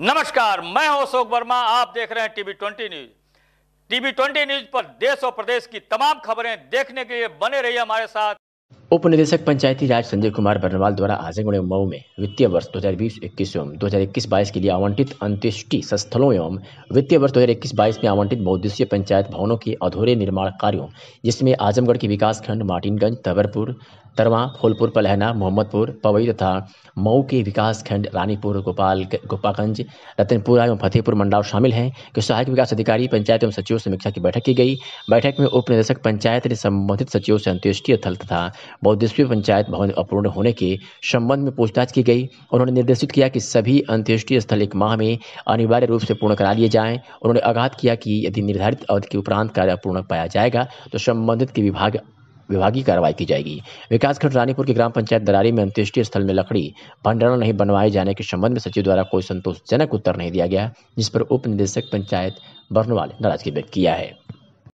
नमस्कार मैं हूं अशोक वर्मा आप देख रहे हैं TV twenty news TV twenty news पर देश और प्रदेश की तमाम खबरें देखने के लिए बने रहिए हमारे साथ उप निदेशक पंचायती राज संजय कुमार बर्नवाल द्वारा आजमगढ़ मऊ में वित्तीय वर्ष 2020-21 एवं दो हजार के लिए आवंटित अंत्येष्टि स्थलों एवं वित्तीय वर्ष 2021 हजार में आवंटित बहुद्देशीय पंचायत भवनों के अधूरे निर्माण कार्यों जिसमें आजमगढ़ के विकासखंड मार्टिनगंज तबरपुर तरवा फूलपुर पलहना मोहम्मदपुर पवई तथा मऊ के विकासखंड रानीपुर गोपाल गोपागंज रतनपुरा एवं फतेहपुर मंडाव शामिल हैं कि सहायक विकास अधिकारी पंचायत एवं सचिव समीक्षा की बैठक की गई बैठक में उप निदेशक पंचायत ने संबंधित सचिवों से अंत्येष्टि स्थल तथा बौद्धिस्वी पंचायत भवन अपूर्ण होने के संबंध में पूछताछ की गई उन्होंने निर्देशित किया कि सभी अंत्येष्टि स्थल एक माह में अनिवार्य रूप से पूर्ण करा लिए जाएं उन्होंने आगाह किया कि यदि निर्धारित अवधि के उपरांत कार्य अपूर्ण पाया जाएगा तो संबंधित के विभाग विभागीय कार्रवाई की जाएगी विकासखंड रानीपुर के ग्राम पंचायत दरारी में अंत्येष्टि स्थल में लकड़ी भंडारण नहीं बनवाए जाने के संबंध में सचिव द्वारा कोई संतोषजनक उत्तर नहीं दिया गया जिस पर उप निदेशक पंचायत बर्नवाल नाराजगी व्यक्त किया है